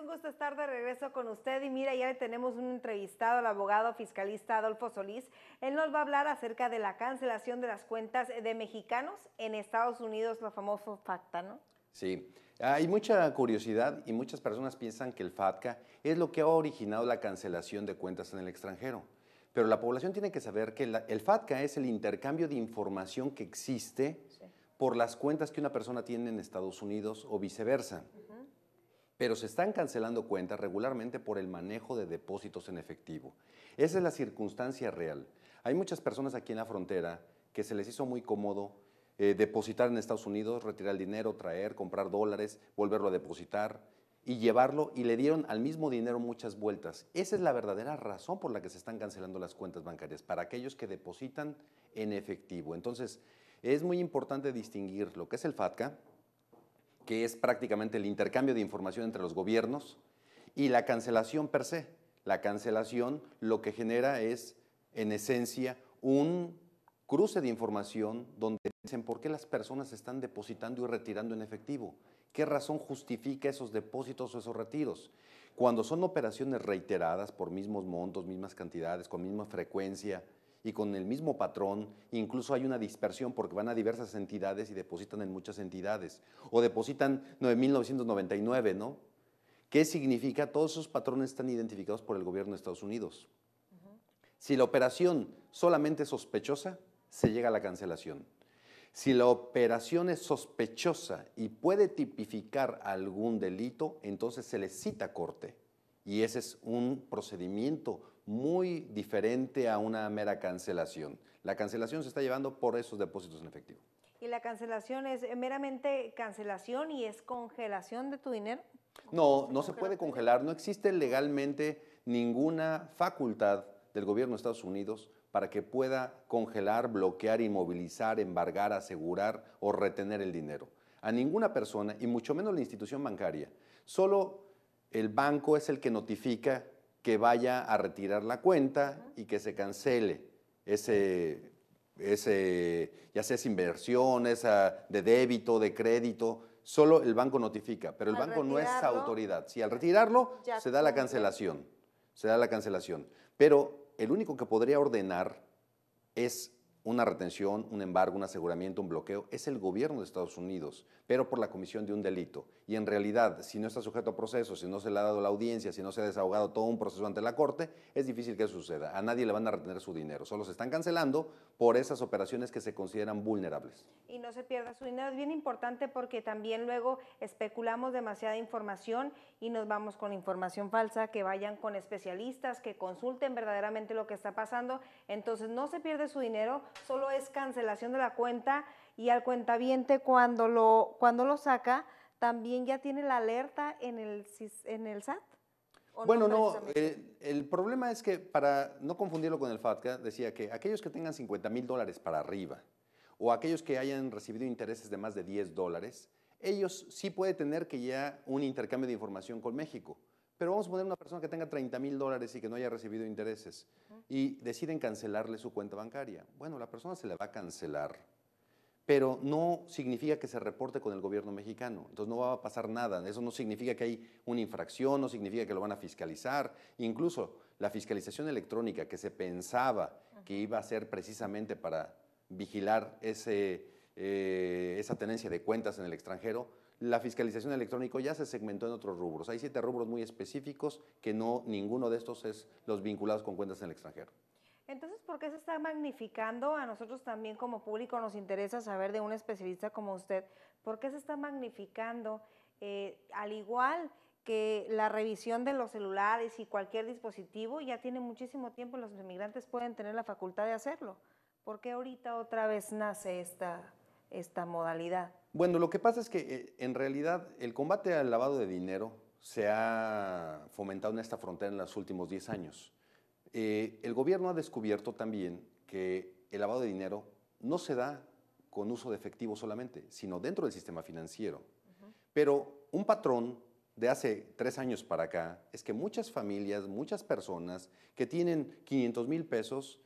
un gusto estar de regreso con usted y mira, ya tenemos un entrevistado al abogado fiscalista Adolfo Solís. Él nos va a hablar acerca de la cancelación de las cuentas de mexicanos en Estados Unidos, lo famoso FATCA, ¿no? Sí, hay mucha curiosidad y muchas personas piensan que el FATCA es lo que ha originado la cancelación de cuentas en el extranjero. Pero la población tiene que saber que el FATCA es el intercambio de información que existe por las cuentas que una persona tiene en Estados Unidos o viceversa pero se están cancelando cuentas regularmente por el manejo de depósitos en efectivo. Esa es la circunstancia real. Hay muchas personas aquí en la frontera que se les hizo muy cómodo eh, depositar en Estados Unidos, retirar el dinero, traer, comprar dólares, volverlo a depositar y llevarlo y le dieron al mismo dinero muchas vueltas. Esa es la verdadera razón por la que se están cancelando las cuentas bancarias, para aquellos que depositan en efectivo. Entonces, es muy importante distinguir lo que es el FATCA, que es prácticamente el intercambio de información entre los gobiernos, y la cancelación per se. La cancelación lo que genera es, en esencia, un cruce de información donde dicen por qué las personas están depositando y retirando en efectivo, qué razón justifica esos depósitos o esos retiros. Cuando son operaciones reiteradas por mismos montos, mismas cantidades, con misma frecuencia, y con el mismo patrón, incluso hay una dispersión porque van a diversas entidades y depositan en muchas entidades, o depositan 9.999, ¿no? ¿Qué significa? Todos esos patrones están identificados por el gobierno de Estados Unidos. Si la operación solamente es sospechosa, se llega a la cancelación. Si la operación es sospechosa y puede tipificar algún delito, entonces se le cita corte. Y ese es un procedimiento muy diferente a una mera cancelación. La cancelación se está llevando por esos depósitos en efectivo. ¿Y la cancelación es meramente cancelación y es congelación de tu dinero? No, no se puede congelar. No existe legalmente ninguna facultad del gobierno de Estados Unidos para que pueda congelar, bloquear, inmovilizar, embargar, asegurar o retener el dinero. A ninguna persona, y mucho menos la institución bancaria. Solo el banco es el que notifica que vaya a retirar la cuenta y que se cancele ese, ese ya sea es inversión, esa de débito, de crédito, solo el banco notifica, pero el banco no es autoridad. Si al retirarlo se da la cancelación, se da la cancelación. Pero el único que podría ordenar es una retención, un embargo, un aseguramiento, un bloqueo, es el gobierno de Estados Unidos, pero por la comisión de un delito. Y en realidad, si no está sujeto a proceso, si no se le ha dado la audiencia, si no se ha desahogado todo un proceso ante la Corte, es difícil que eso suceda. A nadie le van a retener su dinero, solo se están cancelando por esas operaciones que se consideran vulnerables. Y no se pierda su dinero, es bien importante porque también luego especulamos demasiada información y nos vamos con información falsa, que vayan con especialistas, que consulten verdaderamente lo que está pasando. Entonces no se pierde su dinero solo es cancelación de la cuenta y al cuentaviente cuando lo, cuando lo saca, también ya tiene la alerta en el, en el SAT. Bueno, no, eh, el problema es que para no confundirlo con el FATCA, decía que aquellos que tengan 50 mil dólares para arriba o aquellos que hayan recibido intereses de más de 10 dólares, ellos sí puede tener que ya un intercambio de información con México. Pero vamos a poner una persona que tenga 30 mil dólares y que no haya recibido intereses y deciden cancelarle su cuenta bancaria. Bueno, la persona se le va a cancelar, pero no significa que se reporte con el gobierno mexicano. Entonces no va a pasar nada. Eso no significa que hay una infracción, no significa que lo van a fiscalizar. Incluso la fiscalización electrónica que se pensaba que iba a ser precisamente para vigilar eh, esa tenencia de cuentas en el extranjero, la fiscalización electrónica ya se segmentó en otros rubros. Hay siete rubros muy específicos que no ninguno de estos es los vinculados con cuentas en el extranjero. Entonces, ¿por qué se está magnificando? A nosotros también como público nos interesa saber de un especialista como usted, ¿por qué se está magnificando? Eh, al igual que la revisión de los celulares y cualquier dispositivo ya tiene muchísimo tiempo, los inmigrantes pueden tener la facultad de hacerlo. ¿Por qué ahorita otra vez nace esta esta modalidad? Bueno, lo que pasa es que eh, en realidad el combate al lavado de dinero se ha fomentado en esta frontera en los últimos 10 años. Eh, el gobierno ha descubierto también que el lavado de dinero no se da con uso de efectivo solamente, sino dentro del sistema financiero. Pero un patrón de hace tres años para acá es que muchas familias, muchas personas que tienen 500 mil pesos,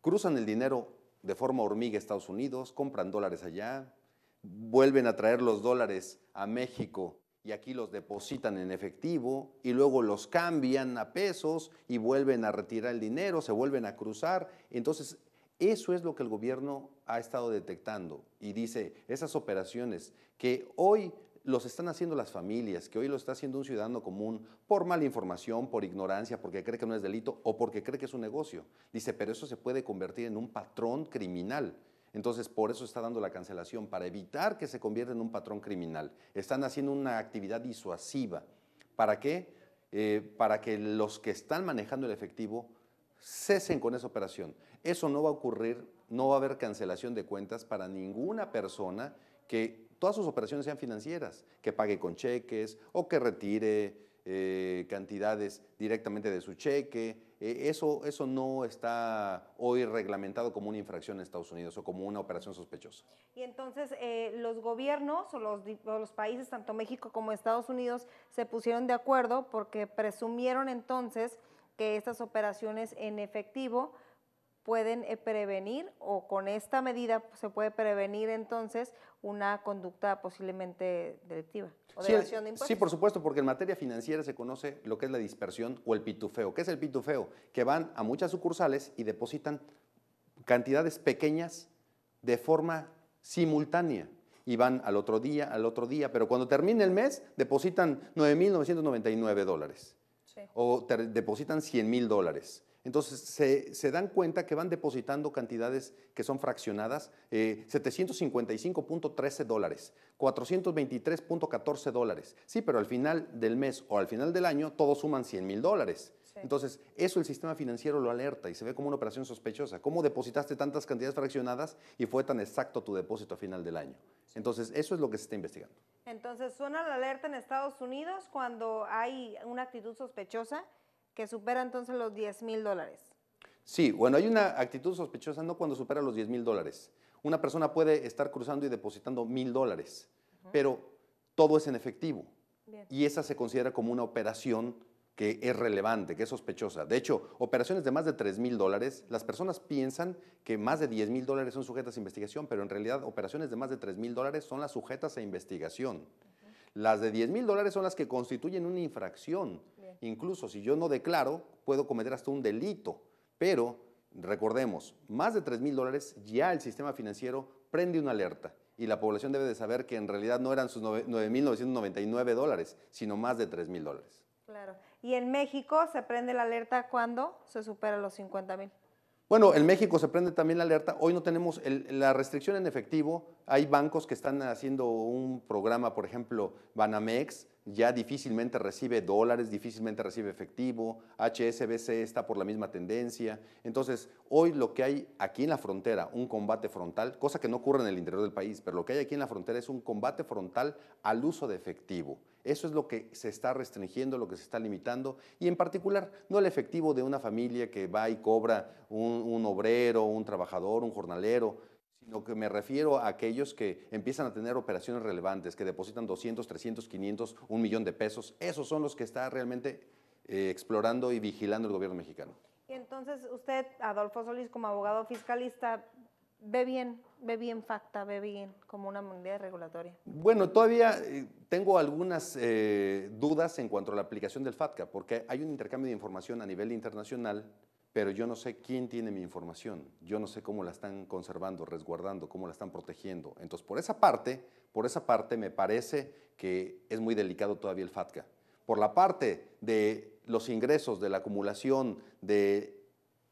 cruzan el dinero de forma hormiga Estados Unidos, compran dólares allá, vuelven a traer los dólares a México y aquí los depositan en efectivo y luego los cambian a pesos y vuelven a retirar el dinero, se vuelven a cruzar. Entonces, eso es lo que el gobierno ha estado detectando y dice, esas operaciones que hoy los están haciendo las familias, que hoy lo está haciendo un ciudadano común por mala información, por ignorancia, porque cree que no es delito o porque cree que es un negocio. Dice, pero eso se puede convertir en un patrón criminal. Entonces, por eso está dando la cancelación, para evitar que se convierta en un patrón criminal. Están haciendo una actividad disuasiva. ¿Para qué? Eh, para que los que están manejando el efectivo cesen con esa operación. Eso no va a ocurrir, no va a haber cancelación de cuentas para ninguna persona que todas sus operaciones sean financieras, que pague con cheques o que retire eh, cantidades directamente de su cheque. E, eso, eso no está hoy reglamentado como una infracción en Estados Unidos o como una operación sospechosa. Y entonces eh, los gobiernos o los, países, tanto México como Estados Unidos, se pusieron de acuerdo porque presumieron entonces que estas operaciones en efectivo pueden eh, prevenir o con esta medida se puede prevenir entonces una conducta posiblemente delictiva o de sí, de impuestos. Sí, por supuesto, porque en materia financiera se conoce lo que es la dispersión o el pitufeo. ¿Qué es el pitufeo? Que van a muchas sucursales y depositan cantidades pequeñas de forma simultánea y van al otro día, al otro día, pero cuando termina el mes depositan 9.999 dólares o depositan 100.000 dólares. Entonces se, dan cuenta que van depositando cantidades que son fraccionadas, 755.13 eh, dólares, 423.14 dólares. Sí, pero al final del mes o al final del año todos suman 100 mil dólares. Entonces, eso el sistema financiero lo alerta y se ve como una operación sospechosa. ¿Cómo depositaste tantas cantidades fraccionadas y fue tan exacto tu depósito al final del año? Entonces, eso es lo que se está investigando. Entonces, suena la alerta en Estados Unidos cuando hay una actitud sospechosa que supera entonces los 10 mil dólares. Sí, bueno, hay una actitud sospechosa no cuando supera los 10 mil dólares. Una persona puede estar cruzando y depositando mil dólares, pero todo es en efectivo. Y esa se considera como una operación que es relevante, que es sospechosa. De hecho, operaciones de más de 3 mil dólares, las personas piensan que más de 10 mil dólares son sujetas a investigación, pero en realidad operaciones de más de 3 mil dólares son las sujetas a investigación. Las de 10 mil dólares son las que constituyen una infracción Incluso si yo no declaro, puedo cometer hasta un delito. Pero recordemos, más de 3 mil dólares ya el sistema financiero prende una alerta y la población debe de saber que en realidad no eran sus 9.999 dólares, sino más de 3 mil dólares. Claro. ¿Y en México se prende la alerta cuando se supera los 50 mil? Bueno, en México se prende también la alerta. Hoy no tenemos la restricción en efectivo. Hay bancos que están haciendo un programa, por ejemplo, Banamex, ya difícilmente recibe dólares, difícilmente recibe efectivo, HSBC está por la misma tendencia. Entonces, hoy lo que hay aquí en la frontera, un combate frontal, cosa que no ocurre en el interior del país, pero lo que hay aquí en la frontera es un combate frontal al uso de efectivo. Eso es lo que se está restringiendo, lo que se está limitando, y en particular no el efectivo de una familia que va y cobra un, un obrero, un trabajador, un jornalero, lo que me refiero a aquellos que empiezan a tener operaciones relevantes, que depositan 200, 300, 500, un millón de pesos. Esos son los que está realmente eh, explorando y vigilando el gobierno mexicano. Y entonces usted, Adolfo Solís, como abogado fiscalista, ve bien, ve bien facta, ve bien como una medida regulatoria. Bueno, todavía eh, tengo algunas eh, dudas en cuanto a la aplicación del FATCA, porque hay un intercambio de información a nivel internacional pero yo no sé quién tiene mi información, yo no sé cómo la están conservando, resguardando, cómo la están protegiendo. Entonces, por esa parte, por esa parte me parece que es muy delicado todavía el FATCA. Por la parte de los ingresos, de la acumulación, de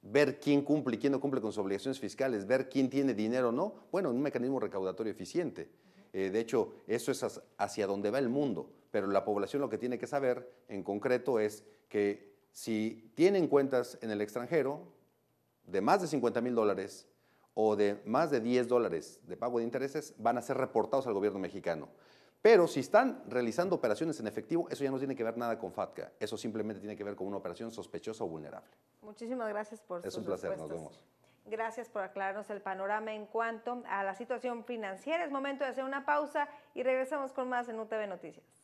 ver quién cumple y quién no cumple con sus obligaciones fiscales, ver quién tiene dinero o no, bueno, un mecanismo recaudatorio eficiente. Eh, de hecho, eso es hacia donde va el mundo, pero la población lo que tiene que saber en concreto es que si tienen cuentas en el extranjero de más de 50 mil dólares o de más de 10 dólares de pago de intereses, van a ser reportados al gobierno mexicano. Pero si están realizando operaciones en efectivo, eso ya no tiene que ver nada con FATCA. Eso simplemente tiene que ver con una operación sospechosa o vulnerable. Muchísimas gracias por Es un placer, nos vemos. Gracias por aclararnos el panorama en cuanto a la situación financiera. Es momento de hacer una pausa y regresamos con más en UTV Noticias.